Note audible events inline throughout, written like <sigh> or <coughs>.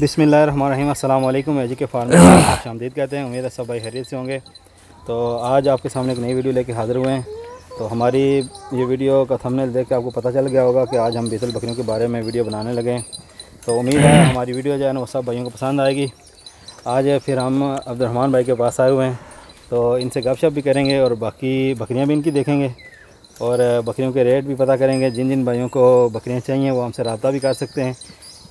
बिसमीम अल्लाम एजी के फार्म शामदीद कहते हैं उम्मीद है सब भाई हरीत से होंगे तो आज आपके सामने एक नई वीडियो लेके हाज़िर हुए हैं तो हमारी ये वीडियो का थंबनेल देख के आपको पता चल गया होगा कि आज हम बीसल बकरियों के बारे में वीडियो बनाने लगे हैं तो उम्मीद है हमारी वीडियो जो है ना वो सब भाइयों को पसंद आएगी आज फिर हम अब्दुलरहमान भाई के पास आए हुए हैं तो इनसे गपशप भी करेंगे और बाकी बकरियाँ भी इनकी देखेंगे और बकरियों के रेट भी पता करेंगे जिन जिन भाइयों को बकरियाँ चाहिए वो हमसे रबता भी कर सकते हैं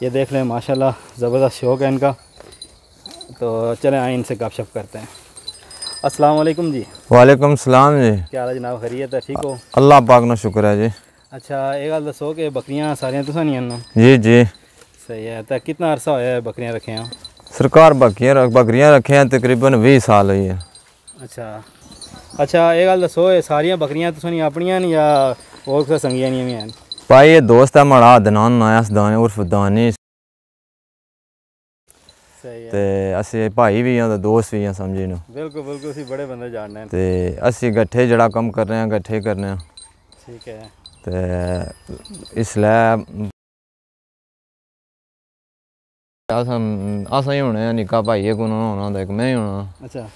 ये देख लें माशाल्लाह ज़बरदस्त शौक़ है इनका तो चलें आए इनसे गपशप करते हैं अस्सलाम वालेकुम जी वालेकुम सलाम जी क्या हाल जनाब खरीत है ठीक हो अल्लाह पाक ना शुक्र है जी अच्छा एक गल दसो कि बकरियां सारियां तुसा नहीं आना जी जी सही है तो कितना अरसा होया है बकरियां रखे हैं सरकार बकरियां बकरियां रखे हैं तकरीबन भी साल हुई है अच्छा अच्छा एक गल दसो सारियां बकरियां तुसा नहीं अपनियां या और कुछ संगियां नहीं हैं भाई ये दोस्त है हमारा अदनान नाया सदान उर्फ दानिश ਤੇ ਅਸੀਂ ਭਾਈ ਵੀ ਆ ਦੋਸਤ ਵੀ ਆ ਸਮਝੀ ਨੂੰ ਬਿਲਕੁਲ ਬਿਲਕੁਲ ਅਸੀਂ ਬੜੇ ਬੰਦੇ ਜਾਣਦੇ ਤੇ ਅਸੀਂ ਇਕੱਠੇ ਜਿਹੜਾ ਕੰਮ ਕਰ ਰਹੇ ਆ ਇਕੱਠੇ ਕਰਨੇ ਆ ਠੀਕ ਹੈ ਤੇ ਇਸ ਲਈ ਅਸਾਂ ਅਸਾਂ ਹੀ ਹੋਣੇ ਆ ਨਿੱਕਾ ਭਾਈ ਇਹ ਕੋਣ ਹੋਣਾ ਹੁੰਦਾ ਇੱਕ ਮੈਂ ਹੀ ਹੋਣਾ ਅੱਛਾ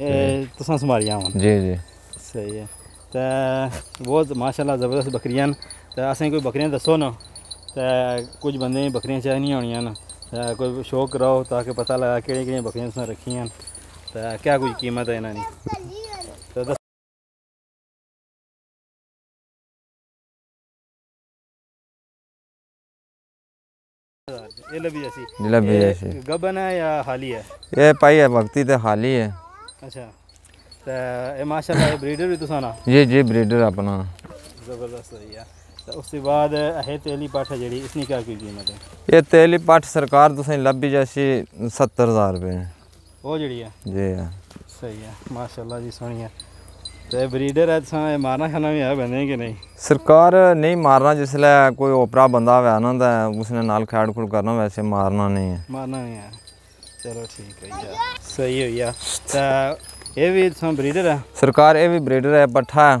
ਇਹ ਤੁਸੀਂ ਸੰਭਾਲੀਆਂ ਹੋਣ ਜੀ ਜੀ ਸਹੀ ਹੈ ਤੇ ਬਹੁਤ ਮਾਸ਼ਾਅੱਲਾ ਜ਼ਬਰਦਸਤ ਬੱਕਰੀਆਂ ते असें कोई बकरियां दस्सो ना तो कुछ बंद गी बकरियां चाहिदियां होनियां कोई शो कराओ ताकि पता लगा केह्ड़ियां केह्ड़ियां बकरियां तुसें रक्खी दियां क्या कुछ कीमत है इन्होंने गबन है या हाली ब्रीडर भी अच्छा, जी जी ब्रीडर अपना जबरदस्त ਉਸ ਤੋਂ ਬਾਅਦ ਇਹ ਤੇਲੀ ਪਾਠ ਜਿਹੜੀ ਨੇ ਕਿਆ ਕੀ ਕੀਮਤ ਹੈ ਇਹ ਤੇਲੀ ਪਾਠ ਸਰਕਾਰ ਤੁਸੀਂ ਲੱਭੀ ਜਾਸੀ 70000 ਰੁਪਏ ਉਹ ਜਿਹੜੀ ਹੈ ਜੀ ਹਾਂ ਸਹੀ ਹੈ ਮਾਸ਼ਾਅੱਲਾ ਜੀ ਸੋਹਣੀ ਹੈ ਤੇ ਬਰੀਡਰ ਹੈ ਤਾਂ ਇਹ ਮਾਰਨਾ ਖਾਣਾ ਵੀ ਆ ਬੰਦੇ ਕਿ ਨਹੀਂ ਸਰਕਾਰ ਨਹੀਂ ਮਾਰਨਾ ਜਿਸ ਲਈ ਕੋਈ ਓਪਰਾ ਬੰਦਾ ਹੋਇਆ ਨਾ ਦਾ ਉਸਨੇ ਨਾਲ ਖੈੜ ਖੁੜ ਕਰਨਾ ਵੈਸੇ ਮਾਰਨਾ ਨਹੀਂ ਹੈ ਮਾਰਨਾ ਨਹੀਂ ਹੈ ਚਲੋ ਠੀਕ ਹੈ ਜੀ ਸਹੀ ਹੋਇਆ ਤਾਂ ਇਹ ਵੀ ਤਾਂ ਬਰੀਡਰ ਹੈ ਸਰਕਾਰ ਇਹ ਵੀ ਬਰੀਡਰ ਹੈ ਪੱਠਾ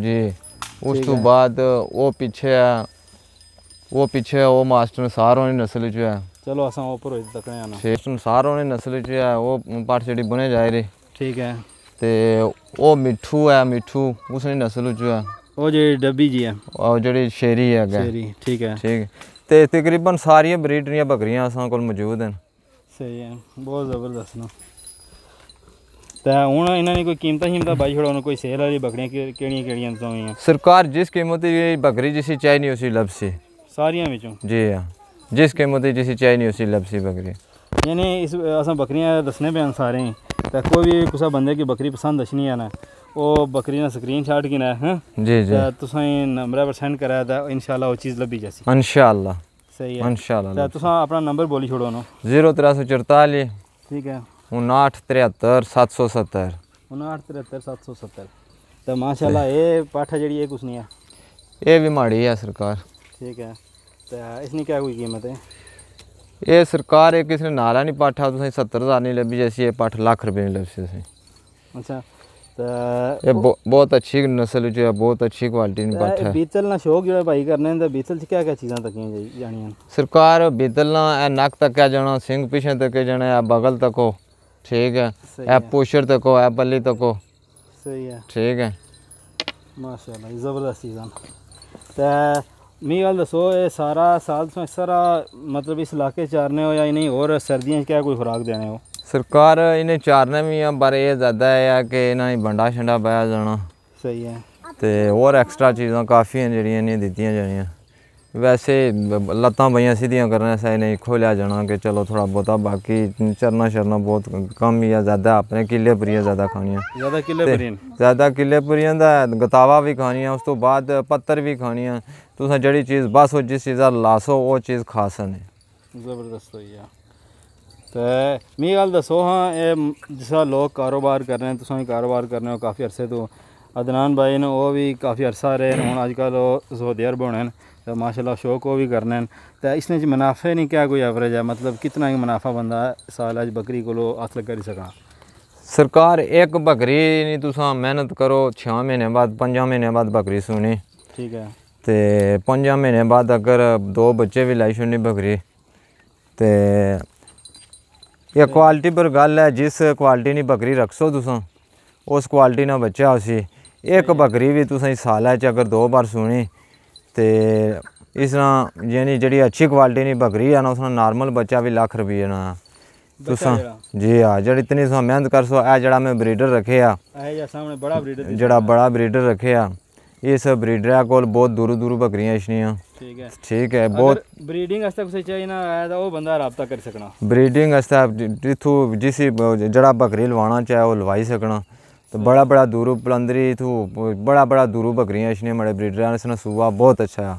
ਜੀ ਉਸ ਤੋਂ ਬਾਅਦ ਉਹ ਪਿੱਛੇ ਆ ਉਹ ਪਿੱਛੇ ਉਹ ਮਾਸਟਰ ਸਾਰੋਂ ਨੇ ਨਸਲ ਚ ਆ ਚਲੋ ਅਸਾਂ ਉੱਪਰ ਭਰੋਜ ਤੱਕ ਆਣਾ ਮਾਸਟਰ ਸਾਰੋਂ ਨੇ ਨਸਲ ਚ ਆ ਉਹ ਪਾਠ ਜਿਹੜੀ ਬੁਨੇ ਜਾ ਰਹੀ ਠੀਕ ਹੈ ਤੇ ਉਹ ਮਿੱਠੂ ਆ ਮਿੱਠੂ ਉਸ ਨੇ ਨਸਲ ਚ ਆ ਉਹ ਜਿਹੜੀ ਡੱਬੀ ਜੀ ਆ ਉਹ ਜਿਹੜੀ ਸ਼ੇਰੀ ਆ ਹੈਗਾ ਸ਼ੇਰੀ ਠੀਕ ਹੈ ਠੀਕ ਤੇ ਤਕਰੀਬਨ ਸਾਰੀਆਂ ਬਰੀਡਰੀਆਂ ਬੱਕਰੀਆਂ ਅਸਾਂ ਕੋਲ ਮੌਜੂਦ ਹਨ ਸਹੀ ਹੈ ਬਹੁਤ ਜ਼ਬਰਦਸਤ ਨਾ हूँ ਹੁਣ ਇਹਨਾਂ ਨੇ ਕੋਈ ਕੀਮਤਾਂ ਹਿੰਮਤਾਂ ਬਾਈ ਛੜਾਉਣ ਕੋਈ ਸੇਲ ਵਾਲੀ ਬੱਕਰੀਆਂ ਕਿਹੜੀਆਂ ਕਿਹੜੀਆਂ ਦਵਾਈਆਂ ਸਰਕਾਰ ਜਿਸ ਕੀਮਤ ਦੀ ਬੱਕਰੀ ਜਿਸੀ ਚਾਹੀਦੀ ਉਸੇ ਲਬਸੀ ਸਾਰੀਆਂ ਵਿੱਚੋਂ ਜੀ ਹਾਂ ਜਿਸ यानी इस अस बकरियाँ दसने पे सारे तो कोई भी कुछ बंदे की बकरी पसंद अच्छी है ना वो बकरी ने स्क्रीन शॉट की ना है जी जी तुस नंबर पर सेंड करा तो इंशाल्लाह वो चीज़ ली जैसी इंशाल्लाह सही है इंशाल्लाह अपना नंबर बोली छोड़ो ना जीरो त्रै सौ चरताली ठीक है उनाठ त्रेहत्तर सात सौ सत्तर उनाठ त्रेहत्तर सात सौ सत्तर तो माशाल्लाह ये पाठा जी कुछ नहीं है ये भी माड़ी है सरकार ठीक है तो इसकी क्या कोई कीमत है ये सरकार एक किसी ने नाला नहीं पाठा तुसें सत्तर हज़ार नहीं लभी जैसी ये पाठ लाख रुपये नहीं लभी अच्छा तो ये बो, बहुत अच्छी नस्ल जो है बहुत अच्छी क्वालिटी में पाठा है बीतल ना शौक जो है भाई करने तो बीतल से क्या क्या चीज़ा तक जानिया सरकार बीतल ना नक तक जाना सिंह पीछे तक जाना बगल तक हो ठीक है ऐप पुशर तक हो बल्ली तक सही है ठीक है माशाल्लाह ज़बरदस्त चीज़ां ते मिगी गल्ल दस्सो एह् सारा साल तुम सारा मतलब इस इलाके चारने हो या इ'नेंगी होर सर्दियें क्या कोई खुराक देने हो सरकार इन्हें चारने बी ऐ पर एह् ज़्यादा ऐ कि इ'नेंगी बंडा शंडा पाया जाना सही है ते और एक्स्ट्रा चीजा काफ़ी हैन जेह्ड़ियां इ'नेंगी दित्तियां जानियां ਵੈਸੇ ਲੱਤਾਂ ਪਈਆਂ ਸਿੱਧੀਆਂ ਕਰਨਾ ਸਹੀ ਨਹੀਂ ਖੋਲਿਆ ਜਾਣਾ ਕਿ ਚਲੋ ਥੋੜਾ ਬੋਤਾ ਬਾਕੀ ਚਰਨਾ ਸ਼ਰਨਾ ਬਹੁਤ ਕਮ ਹੀ ਆ ਜ਼ਿਆਦਾ ਆਪਣੇ ਕਿੱਲੇ ਪਰੀਆਂ ਜ਼ਿਆਦਾ ਖਾਣੀਆਂ ਜ਼ਿਆਦਾ ਕਿੱਲੇ ਪਰੀਆਂ ਜ਼ਿਆਦਾ ਕਿੱਲੇ ਪਰੀਆਂ ਦਾ ਗਤਾਵਾ ਵੀ ਖਾਣੀਆਂ ਉਸ ਤੋਂ ਬਾਅਦ ਪੱਤਰ ਵੀ ਖਾਣੀਆਂ ਤੁਸੀਂ ਜਿਹੜੀ ਚੀਜ਼ ਬਸ ਉਹ ਜਿਸ ਚੀਜ਼ ਦਾ ਲਾਸੋ ਉਹ ਚੀਜ਼ ਖਾਸਨ ਹੈ ਜ਼ਬਰਦਸਤ ਹੋਈ ਆ तो मी गल दसो हाँ ये जिसा लोग कारोबार कर रहे हैं तुस कारोबार कर रहे हो काफ़ी अरसे तो अदनान भाई ने वह भी काफ़ी अरसा रहे हूँ अजकल वो सऊदी अरब होने तो माशाल्लाह शो को भी करने तो इसने जो मुनाफे नहीं क्या कोई एवरेज है मतलब कितना ही मुनाफा बंदा साल अज बकरी को हासिल करी सका सरकार एक बकरी नहीं तुस मेहनत करो छ महीने बाद पंजा महीने बाद बकरी सुनी ठीक है ते पंजा महीने बाद अगर दो बच्चे भी लाई छोड़नी बकरी ते यह क्वालिटी पर गल है जिस क्वालिटी ने बकरी रखसो तुस उस क्वालिटी ने बच्चा उसी एक बकरी भी तुसें साल अगर दो बार सुनी ਤੇ ਇਸ ਤਰ੍ਹਾਂ ਯਾਨੀ ਜਿਹੜੀ ਅੱਛੀ ਕੁਆਲਿਟੀ ਨਹੀਂ ਬੱਕਰੀ ਆ ਨਾ ਨਾਲ ਨਾਰਮਲ ਬੱਚਾ ਵੀ ਲੱਖ ਰੁਪਏ ਨਾ ਤੁਸੀਂ ਜੀ ਆ ਜਿਹੜੀ ਇਤਨੀ ਸੋ ਮਿਹਨਤ ਕਰ ਸੋ ਇਹ ਜਿਹੜਾ ਮੈਂ ਬਰੀਡਰ ਰੱਖਿਆ ਇਹ ਜਿਹੜਾ ਸਾਹਮਣੇ ਬੜਾ ਬਰੀਡਰ ਜਿਹੜਾ ਬੜਾ ਬਰੀਡਰ ਰੱਖਿਆ ਇਸ ਬਰੀਡਰ ਕੋਲ ਬਹੁਤ ਦੂਰ ਦੂਰ ਬੱਕਰੀਆਂ ਇਸ਼ਨੀਆਂ ਠੀਕ ਹੈ ਠੀਕ ਹੈ ਬਹੁਤ ਬਰੀਡਿੰਗ ਵਾਸਤੇ ਕੋਈ ਚਾਹੀਦਾ ਤਾਂ ਉਹ ਬੰਦਾ ਰਾਬਤਾ ਕਰ ਸਕਣਾ ਬਰੀਡਿੰਗ ਵਾਸਤੇ ਜਿੱਥੋਂ ਜਿਸੇ ਜਿਹੜਾ ਬੱਕਰੀ ਲਵਾਉਣਾ ਚਾਹੇ ਉਹ ਲਵਾਈ ਸਕਣਾ ਤੇ ਬੜਾ ਬੜਾ ਦੂਰੂ ਪਲੰਦਰੀ ਤੂੰ ਬੜਾ ਬੜਾ ਦੂਰੂ ਬੱਕਰੀਆਂ ਇਸਨੇ ਮੜੇ ਬ੍ਰੀਡਰਾਂ ਇਸਨੇ ਸੂਆ ਬਹੁਤ ਅੱਛਾ ਆ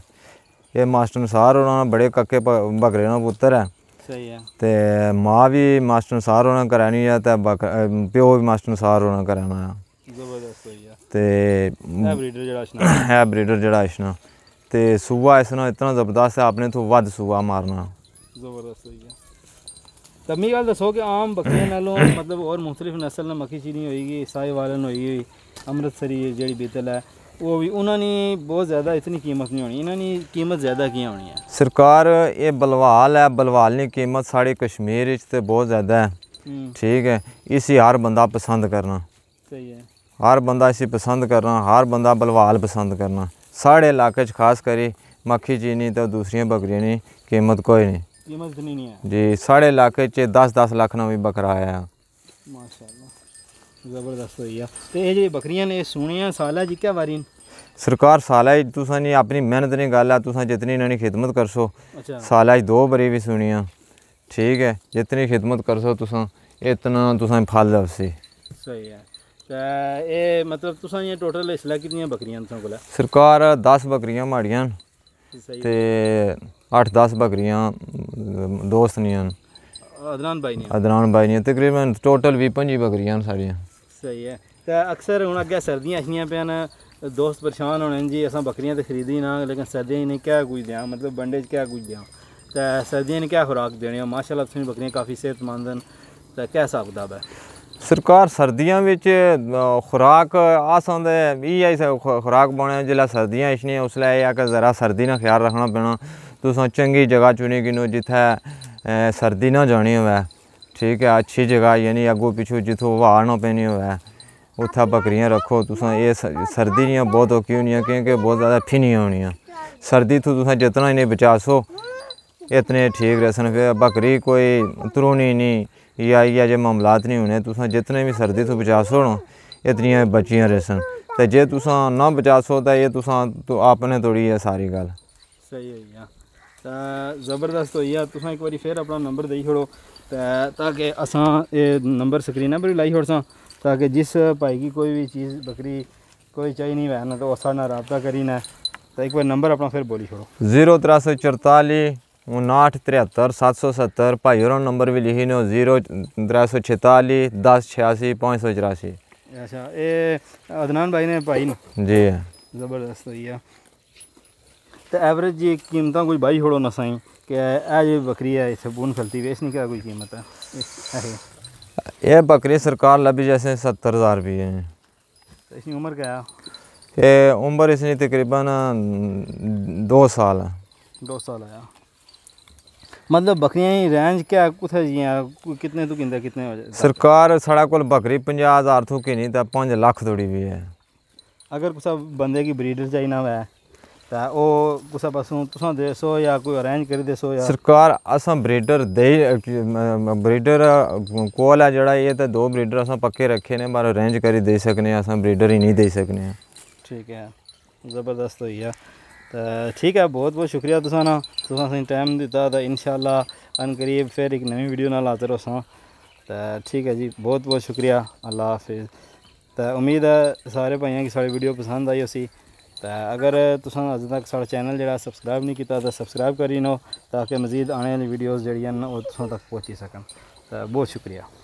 ਇਹ ਮਾਸਟਰ ਅਨਸਾਰ ਉਹਨਾਂ ਨੇ ਬੜੇ ਕੱਕੇ ਬੱਕਰੇ ਨਾਲ ਪੁੱਤਰ ਹੈ ਸਹੀ ਹੈ ਤੇ ਮਾਂ ਵੀ ਮਾਸਟਰ ਅਨਸਾਰ ਉਹਨਾਂ ਕਰਾਣੀ ਆ ਤੇ ਪਿਓ ਵੀ ਮਾਸਟਰ ਅਨਸਾਰ ਉਹਨਾਂ ਕਰਾਣਾ ਆ ਜ਼ਬਰਦਸਤ ਹੋਈ ਆ ਤੇ ਇਹ ਬ੍ਰੀਡਰ ਜਿਹੜਾ ਇਸਨਾ ਇਹ ਬ੍ਰੀਡਰ ਜਿਹੜਾ ਇਸਨਾ ਤੇ ਸੂਆ ਇਸਨਾ ਇਤਨਾ ਜ਼ਬਰਦਸਤ ਹੈ ਆਪਨੇ ਤੋਂ ਵੱਧ ਸੂਆ ਮਾਰਨਾ ਜ਼ਬਰਦਸਤ ਹੋਈ ਆ कमी गल दसो कि आम बकरियां <coughs> नालों मतलब और मुख्तलिफ नस्ल ना मक्खी चीनी होएगी साई वालन अमृतसरी जी बीतल है वो भी उन्होंने बहुत ज़्यादा इतनी कीमत नहीं होनी इन्होंने कीमत ज़्यादा क्या होनी है सरकार ये बलवाल है बलवाल की कीमत साढ़े कश्मीर तो बहुत ज़्यादा है हम्म। ठीक है इसी हर बंदा पसंद करना सही है हर बंदा इसी पसंद करना हर बंदा बलवाल पसंद करना साढ़े इलाके खास करी मक्खी चीनी तो दूसरी बकरियों की कीमत कोई नहीं जी साढ़े लाख च दस दस लख ना भी बकरा आया जबरदस्त होई है ते अपनी मेहनत दी गल्ल जितनी खिदमत कर सो अच्छा। साल च दो बरी भी सुनिया ठीक है जितनी खिदमत कर सो इतना फल लभसी सही मतलब टोटल सरकार दस बकरियां माड़ियां ते अट्ठ दस बकरियां दोस्त दियां अदनान भाई ने तकरीबन टोटल भी पंजी बकरियां सही है ते अक्सर हून अगर सर्दियां आइयां पियां न दोस्त परेशान होने जी असां बकरियां ते खरीदी ना लेकिन सर्दियां इ'नें क्या कुछ देआं मतलब बंडे क्या कुछ दें ते सर्दियां क्या खुराक देनी माशाल्लाह तुसें बकरियां काफ़ी सेहतमंद न ते क्या स्हाब कताब ऐ ਸਰਕਾਰ ਸਰਦੀਆਂ ਵਿੱਚ ਖੁਰਾਕ ਆਸਾਂ ਦੇ ਵੀ ਆਈ ਖੁਰਾਕ ਬਣਾ ਜਿਹੜਾ ਸਰਦੀਆਂ ਇਸ ਨੇ ਉਸ ਲਈ ਆ ਕੇ ਜ਼ਰਾ ਸਰਦੀ ਨਾਲ ਖਿਆਲ ਰੱਖਣਾ ਪੈਣਾ ਤੁਸੀਂ ਚੰਗੀ ਜਗ੍ਹਾ ਚੁਣੀ ਕਿ ਨੂੰ ਜਿੱਥੇ ਸਰਦੀ ਨਾ ਜਾਣੀ ਹੋਵੇ ਠੀਕ ਹੈ ਅੱਛੀ ਜਗ੍ਹਾ ਯਾਨੀ ਅੱਗੋ ਪਿਛੋ ਜਿੱਥੋਂ ਹਵਾ ਨਾ ਪੈਣੀ ਹੋਵੇ ਉੱਥੇ ਬੱਕਰੀਆਂ ਰੱਖੋ ਤੁਸੀਂ ਇਹ ਸਰਦੀ ਦੀਆਂ ਬਹੁਤ ਔਕੀਆਂ ਨਹੀਂ ਕਿਉਂਕਿ ਬਹੁਤ ਜ਼ਿਆਦਾ ਠੀ ਫਿਨੀ ਹੋਣੀਆਂ ਸਰਦੀ ਤੋਂ ਤੁਸੀਂ ਜਿਤਨਾ ਇਹਨੇ ਬਚਾਸੋ ਇਤਨੇ ਠੀਕ ਰਸਨ ਫਿਰ ਬੱਕਰੀ ਕੋਈ ਤਰੂਣੀ ਨਹੀਂ या या जो मामलात नहीं होने जितने भी सर्दी तू तो बचा सो ना इतनियां बचियां रेसन तो जे तुस ना बचा सो तो ये तुस तो आपने तोड़ी है सारी गल सही है हाँ। जबरदस्त हो है तुस एक बार फिर अपना नंबर दई छोड़ो ताकि अस नंबर स्क्रीन पर भी लाई छोड़सा ताकि जिस भाई की कोई भी चीज़ बकरी कोई चाहिए वह तो उस रबता करी ना तो एक बार नंबर अपना फिर बोली छोड़ो जीरो त्रै सौ चरताली उनाहठ तिहत्तर सत्त सौ सत्तर भाईयों नंबर भी लिखी नो जीरो त्रै सौ छताली दस छियासी पाँच सौ चौरासी अच्छा ये अदनान भाई ने भाई जी ज़बरदस्त है तो एवरेज जी कीमत कोई भाई छोड़ो ना सही कि ए बकरी है इसे बून फलती हुई इसकी क्या कोई कीमत है ये बकरी सरकार लभी जैसे सत्तर हज़ार रुपये है इसकी उम्र क्या है उम्र इसकी तकरीबन दो साल है दो साल आया ਮਤਲਬ ਬੱਕਰੀਆਂ ਦੀ ਰੇਂਜ ਕਿਆ ਕੁਥੇ ਜੀਆਂ ਕਿਤਨੇ ਤੋਂ ਕਿੰਦਾ ਕਿਤਨੇ ਹੋ ਜਾਏ ਸਰਕਾਰ ਸਾਡਾ ਕੋਲ ਬੱਕਰੀ 50000 ਤੋਂ ਕਿ ਨਹੀਂ ਤਾਂ 5 ਲੱਖ ਥੋੜੀ ਵੀ ਹੈ ਅਗਰ ਕੁਸਾ ਬੰਦੇ ਕੀ ਬਰੀਡਰ ਚਾਹੀਨਾ ਹੋਇਆ ਤਾਂ ਉਹ ਕੁਸਾ ਪਸੂ ਤੁਸੀਂ ਦੇਸੋ ਜਾਂ ਕੋਈ ਅਰੇਂਜ ਕਰੀ ਦੇਸੋ ਜਾਂ ਸਰਕਾਰ ਅਸਾਂ ਬਰੀਡਰ ਦੇ ਬਰੀਡਰ ਕੋਲ ਆ ਜਿਹੜਾ ਇਹ ਤਾਂ ਦੋ ਬਰੀਡਰ ਅਸਾਂ ਪੱਕੇ ਰੱਖੇ ਨੇ ਪਰ ਅਰੇਂਜ ਕਰੀ ਦੇ ਸਕਨੇ ਅਸਾਂ ਬਰੀਡਰ ਹੀ ਨਹੀਂ ਦੇ ਸਕਨੇ ਠੀਕ ਹੈ ਜ਼ਬਰਦਸਤ ਹੋਈ ਆ ठीक है बहुत बहुत शुक्रिया तुसा ना तुसा असें टाइम दिता तो इनशाला अन करीब फिर एक नवी वीडियो ना हाजिर होसा तो ठीक है जी बहुत बहुत शुक्रिया अल्लाह हाफिज़ तो उम्मीद है सारे भाइयों की सारी वीडियो पसंद आई उसी तो अगर तुस अज तक सा चैनल जरा सबसक्राइब नहीं किया तो सबसक्राइब करी नो ताकि मजीद आने वाली वीडियोज़ जो तक पहुँची सकन तो बहुत शुक्रिया